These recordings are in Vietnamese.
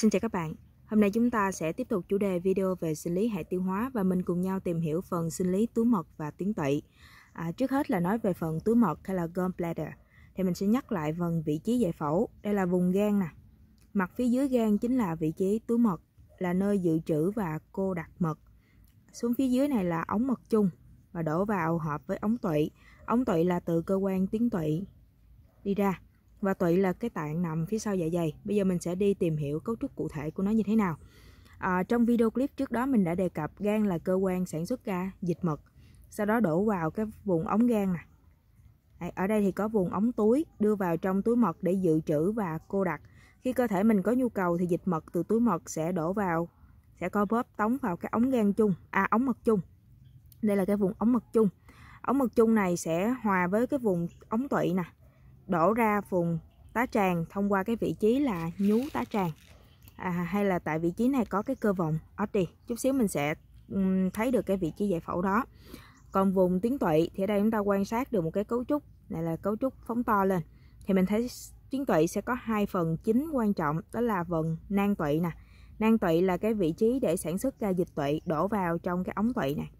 Xin chào các bạn. Hôm nay chúng ta sẽ tiếp tục chủ đề video về sinh lý hệ tiêu hóa và mình cùng nhau tìm hiểu phần sinh lý túi mật và tuyến tụy. À, trước hết là nói về phần túi mật hay là gallbladder. Thì mình sẽ nhắc lại phần vị trí giải phẫu. Đây là vùng gan nè. Mặt phía dưới gan chính là vị trí túi mật, là nơi dự trữ và cô đặc mật. Xuống phía dưới này là ống mật chung và đổ vào hợp với ống tụy. Ống tụy là từ cơ quan tuyến tụy đi ra và tụy là cái tạng nằm phía sau dạ dày bây giờ mình sẽ đi tìm hiểu cấu trúc cụ thể của nó như thế nào à, trong video clip trước đó mình đã đề cập gan là cơ quan sản xuất ra dịch mật sau đó đổ vào cái vùng ống gan nè ở đây thì có vùng ống túi đưa vào trong túi mật để dự trữ và cô đặc khi cơ thể mình có nhu cầu thì dịch mật từ túi mật sẽ đổ vào sẽ co bóp tống vào cái ống gan chung à ống mật chung đây là cái vùng ống mật chung ống mật chung này sẽ hòa với cái vùng ống tụy nè đổ ra vùng tá tràng thông qua cái vị trí là nhú tá tràng à, hay là tại vị trí này có cái cơ vòng ấp đi chút xíu mình sẽ thấy được cái vị trí giải phẫu đó còn vùng tuyến tụy thì ở đây chúng ta quan sát được một cái cấu trúc này là cấu trúc phóng to lên thì mình thấy tuyến tụy sẽ có hai phần chính quan trọng đó là phần nang tụy nè nang tụy là cái vị trí để sản xuất ra dịch tụy đổ vào trong cái ống tụy này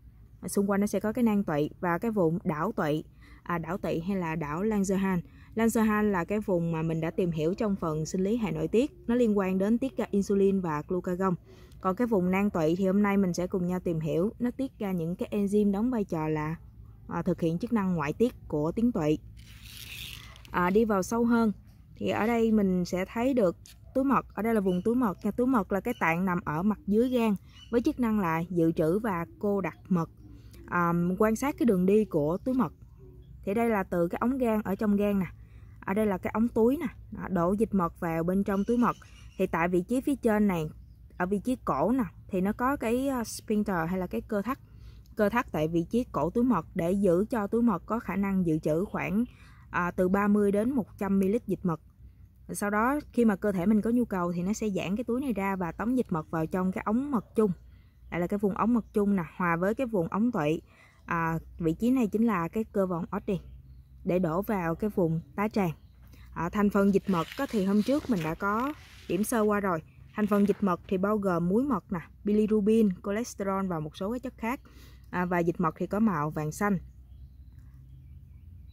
xung quanh nó sẽ có cái nang tụy và cái vùng đảo tụy à, đảo tụy hay là đảo Langerhans Langerhans là cái vùng mà mình đã tìm hiểu trong phần sinh lý hệ nội tiết. Nó liên quan đến tiết ra insulin và glucagon. Còn cái vùng nang tụy thì hôm nay mình sẽ cùng nhau tìm hiểu. Nó tiết ra những cái enzyme đóng vai trò là à, thực hiện chức năng ngoại tiết của tuyến tụy. À, đi vào sâu hơn thì ở đây mình sẽ thấy được túi mật ở đây là vùng túi mật nha túi mật là cái tạng nằm ở mặt dưới gan với chức năng là dự trữ và cô đặc mật à, quan sát cái đường đi của túi mật thì đây là từ cái ống gan ở trong gan nè ở đây là cái ống túi nè đó, đổ dịch mật vào bên trong túi mật thì tại vị trí phía trên này ở vị trí cổ nè thì nó có cái ờ, sphincter hay là cái cơ thắt cơ thắt tại vị trí cổ túi mật để giữ cho túi mật có khả năng dự trữ khoảng à, từ 30 đến 100 ml dịch mật sau đó khi mà cơ thể mình có nhu cầu thì nó sẽ giãn cái túi này ra và tống dịch mật vào trong cái ống mật chung đây là cái vùng ống mật chung nè hòa với cái vùng ống tụy à, vị trí này chính là cái cơ vòng ốt đi để đổ vào cái vùng tá tràng à, thành phần dịch mật có thì hôm trước mình đã có điểm sơ qua rồi thành phần dịch mật thì bao gồm muối mật nè bilirubin cholesterol và một số cái chất khác à, và dịch mật thì có màu vàng xanh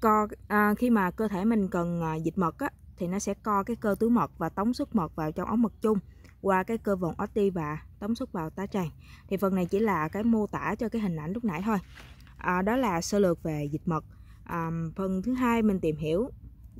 co à, khi mà cơ thể mình cần à, dịch mật á, thì nó sẽ co cái cơ túi mật và tống xuất mật vào trong ống mật chung qua cái cơ vòng Otti và tống xuất vào tá tràng thì phần này chỉ là cái mô tả cho cái hình ảnh lúc nãy thôi à, đó là sơ lược về dịch mật à, phần thứ hai mình tìm hiểu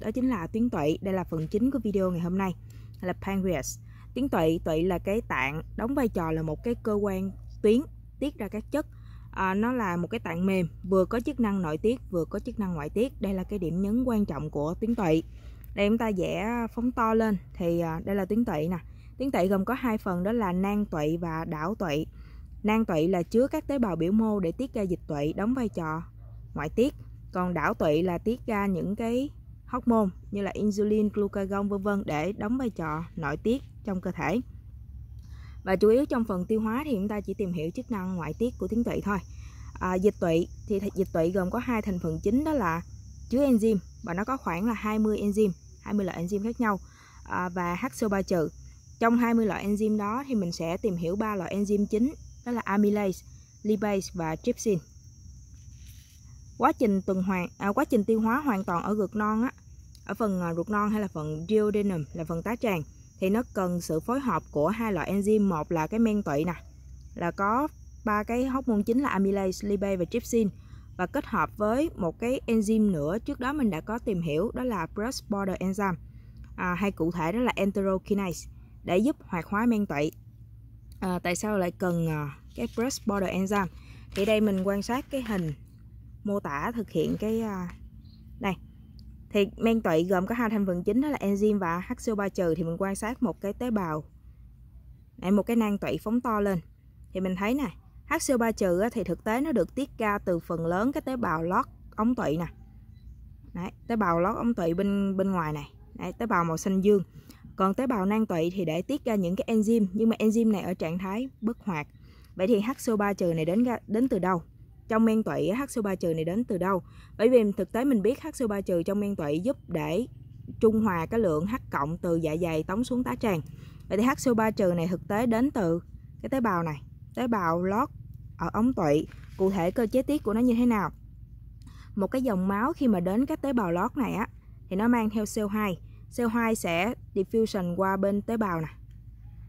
đó chính là tuyến tụy đây là phần chính của video ngày hôm nay là pancreas tuyến tụy tụy là cái tạng đóng vai trò là một cái cơ quan tuyến tiết ra các chất à, nó là một cái tạng mềm vừa có chức năng nội tiết vừa có chức năng ngoại tiết đây là cái điểm nhấn quan trọng của tuyến tụy đây chúng ta vẽ ờ, phóng to lên thì à, đây là tuyến tụy nè tuyến tụy gồm có hai phần đó là nang tụy và đảo tụy nang tụy là chứa các tế bào biểu mô để tiết ra dịch tụy đóng vai trò ngoại tiết còn đảo tụy là tiết ra những cái hormone như là insulin, glucagon vân vân để đóng vai trò nội tiết trong cơ thể. Và chủ yếu trong phần tiêu hóa thì chúng ta chỉ tìm hiểu chức năng ngoại tiết của tuyến tụy thôi. À, dịch tụy thì dịch tụy gồm có hai thành phần chính đó là chứa enzyme và nó có khoảng là 20 enzyme, 20 loại enzyme khác nhau à, và HCO3 trừ. Trong 20 loại enzyme đó thì mình sẽ tìm hiểu ba loại enzyme chính đó là amylase, lipase và trypsin quá trình tuần hoàn à, quá trình tiêu hóa hoàn toàn ở ruột non á ở phần à, ruột non hay là phần duodenum là phần tá tràng thì nó cần sự phối hợp của hai loại enzyme một là cái men tụy nè là có ba cái hóc môn chính là amylase, lipase và trypsin và kết hợp với một cái enzyme nữa trước đó mình đã có tìm hiểu đó là brush border enzyme à, hay cụ thể đó là enterokinase để giúp hoạt hóa men tụy à, tại sao lại cần à, cái brush border enzyme thì đây mình quan sát cái hình mô tả thực hiện cái à, này thì men tụy gồm có hai thành phần chính đó là enzyme và HCO3 trừ thì mình quan sát một cái tế bào này một cái nang tụy phóng to lên thì mình thấy nè HCO3 trừ thì thực tế nó được tiết ra từ phần lớn cái tế bào lót ống tụy nè Đấy, tế bào lót ống tụy bên bên ngoài này Đấy, tế bào màu xanh dương còn tế bào nang tụy thì để tiết ra những cái enzyme nhưng mà enzyme này ở trạng thái bất hoạt vậy thì HCO3 trừ này đến ra, đến từ đâu trong men tụy HCO3 trừ này đến từ đâu. Bởi vì thực tế mình biết HCO3 trừ trong men tụy giúp để trung hòa cái lượng H cộng từ dạ dày tống xuống tá tràng. Vậy thì HCO3 trừ này thực tế đến từ cái tế bào này, tế bào lót ở ống tụy. Cụ thể cơ chế tiết của nó như thế nào? Một cái dòng máu khi mà đến các tế bào lót này á thì nó mang theo CO2. CO2 sẽ diffusion qua bên tế bào này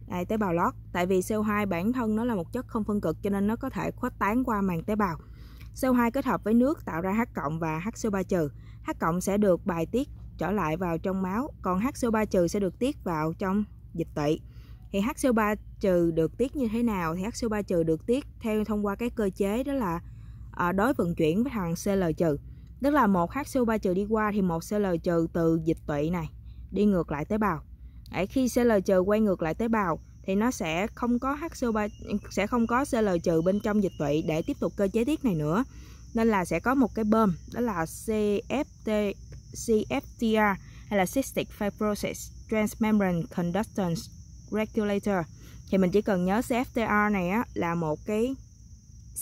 đây, tế bào lót tại vì CO2 bản thân nó là một chất không phân cực cho nên nó có thể khuếch tán qua màng tế bào CO2 kết hợp với nước tạo ra H cộng và HCO3 trừ H cộng sẽ được bài tiết trở lại vào trong máu còn HCO3 trừ sẽ được tiết vào trong dịch tỵ thì HCO3 trừ được tiết như thế nào thì HCO3 trừ được tiết theo thông qua cái cơ chế đó là ờ, đối vận chuyển với thằng CL trừ tức là một HCO3 trừ đi qua thì một CL trừ từ dịch tụy này đi ngược lại tế bào Đấy, khi CL trừ quay ngược lại tế bào thì nó sẽ không có HCO3 sẽ không có CL trừ bên trong dịch tụy để tiếp tục cơ chế tiết này nữa. Nên là sẽ có một cái bơm đó là CFT CFTR hay là Cystic Fibrosis Transmembrane Conductance Regulator. Thì mình chỉ cần nhớ CFTR này á, là một cái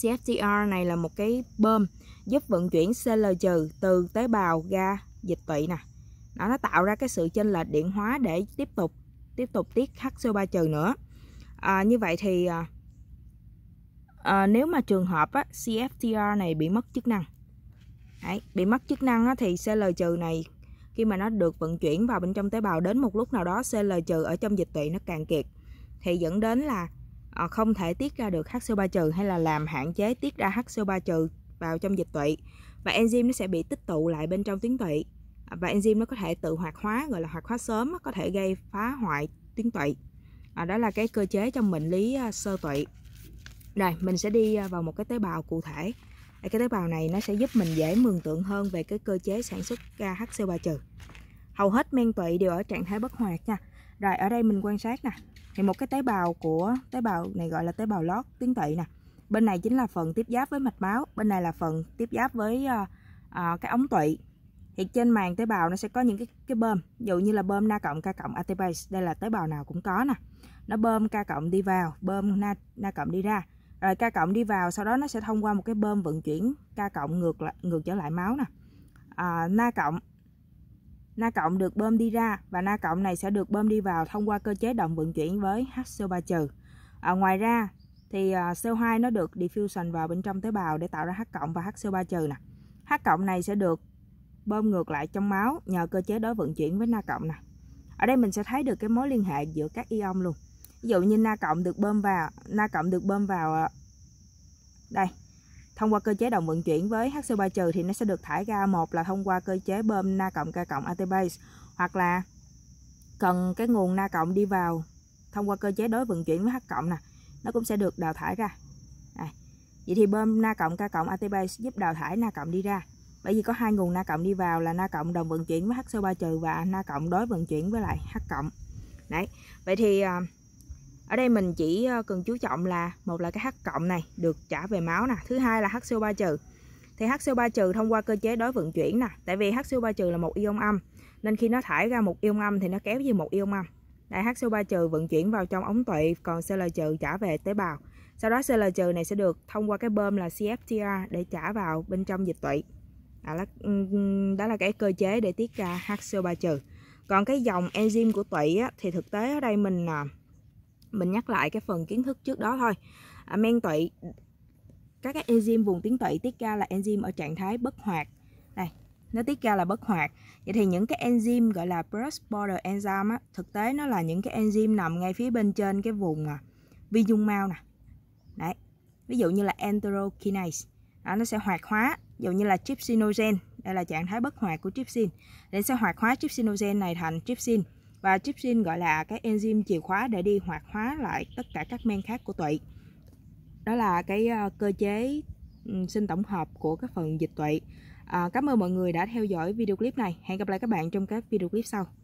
CFTR này là một cái bơm giúp vận chuyển CL trừ từ tế bào ra dịch tụy nè đó nó tạo ra cái sự chênh lệch điện hóa để tiếp tục tiếp tục tiết HCO3 trừ nữa à, như vậy thì à, à, nếu mà trường hợp á, CFTR này bị mất chức năng Đấy, bị mất chức năng á, thì CL trừ này khi mà nó được vận chuyển vào bên trong tế bào đến một lúc nào đó CL trừ ở trong dịch tụy nó càng kiệt thì dẫn đến là à, không thể tiết ra được HCO3 trừ hay là làm hạn chế tiết ra HCO3 trừ vào trong dịch tụy và enzyme nó sẽ bị tích tụ lại bên trong tuyến tụy và enzyme nó có thể tự hoạt hóa gọi là hoạt hóa sớm có thể gây phá hoại tuyến tụy à, đó là cái cơ chế trong bệnh lý à, sơ tụy rồi mình sẽ đi à, vào một cái tế bào cụ thể cái tế bào này nó sẽ giúp mình dễ mường tượng hơn về cái cơ chế sản xuất HCO3 trừ hầu hết men tụy đều ở trạng thái bất hoạt nha rồi ở đây mình quan sát nè thì một cái tế bào của tế bào này gọi là tế bào lót tuyến tụy nè bên này chính là phần tiếp giáp với mạch máu bên này là phần tiếp giáp với uh, uh, cái ống tụy thì trên màn tế bào nó sẽ có những cái cái bơm dụ như là bơm na cộng ca cộng ATPase đây là tế bào nào cũng có nè nó bơm ca cộng đi vào bơm na na cộng đi ra rồi ca cộng đi vào sau đó nó sẽ thông qua một cái bơm vận chuyển ca cộng ngược lại ngược trở lại máu nè à, na cộng na cộng được bơm đi ra và na cộng này sẽ được bơm đi vào thông qua cơ chế động vận chuyển với HCO3 trừ à, ngoài ra thì CO2 à, nó được diffusion vào bên trong tế bào để tạo ra H cộng và HCO3 trừ nè H cộng này sẽ được bơm ngược lại trong máu nhờ cơ chế đối vận chuyển với na cộng nè ở đây mình sẽ thấy được cái mối liên hệ giữa các ion luôn ví dụ như na cộng được bơm vào na cộng được bơm vào ờ, đây thông qua cơ chế đồng vận chuyển với HCO3 trừ thì nó sẽ được thải ra một là thông qua cơ chế bơm na cộng K cộng ATPase hoặc là cần cái nguồn na cộng đi vào thông qua cơ chế đối vận chuyển với H cộng nè nó cũng sẽ được đào thải ra à. vậy thì bơm na cộng K cộng ATPase giúp đào thải na cộng đi ra bởi vì có hai nguồn na cộng đi vào là na cộng đồng vận chuyển với HCO3 trừ và na cộng đối vận chuyển với lại H cộng đấy vậy thì à, ở đây mình chỉ à, cần chú trọng là một là cái H cộng này được trả về máu nè thứ hai là HCO3 trừ thì HCO3 trừ thông qua cơ chế đối vận chuyển nè tại vì HCO3 trừ là một ion âm nên khi nó thải ra một ion âm thì nó kéo về một ion âm đại HCO3 trừ vận chuyển vào trong ống tụy còn Cl trừ trả về tế bào sau đó Cl trừ này sẽ được thông qua cái bơm là CFTR để trả vào bên trong dịch tụy đó là, đó là cái cơ chế để tiết ra HCO3 trừ còn cái dòng enzyme của tụy á, thì thực tế ở đây mình à, mình nhắc lại cái phần kiến thức trước đó thôi à, men tụy các cái enzyme vùng tuyến tụy tiết ra là enzyme ở trạng thái bất hoạt Đây, nó tiết ra là bất hoạt vậy thì những cái enzyme gọi là cross border enzyme á, thực tế nó là những cái enzyme nằm ngay phía bên trên cái vùng à, vi dung mao nè đấy ví dụ như là enterokinase đó, nó sẽ hoạt hóa dụ như là trypsinogen đây là trạng thái bất hoạt của trypsin để sẽ hoạt hóa trypsinogen này thành trypsin và trypsin gọi là cái enzyme chìa khóa để đi hoạt hóa lại tất cả các men khác của tụy đó là cái ờ, cơ chế ừ, sinh tổng hợp của các phần dịch tụy à, cảm ơn mọi người đã theo dõi video clip này hẹn gặp lại các bạn trong các video clip sau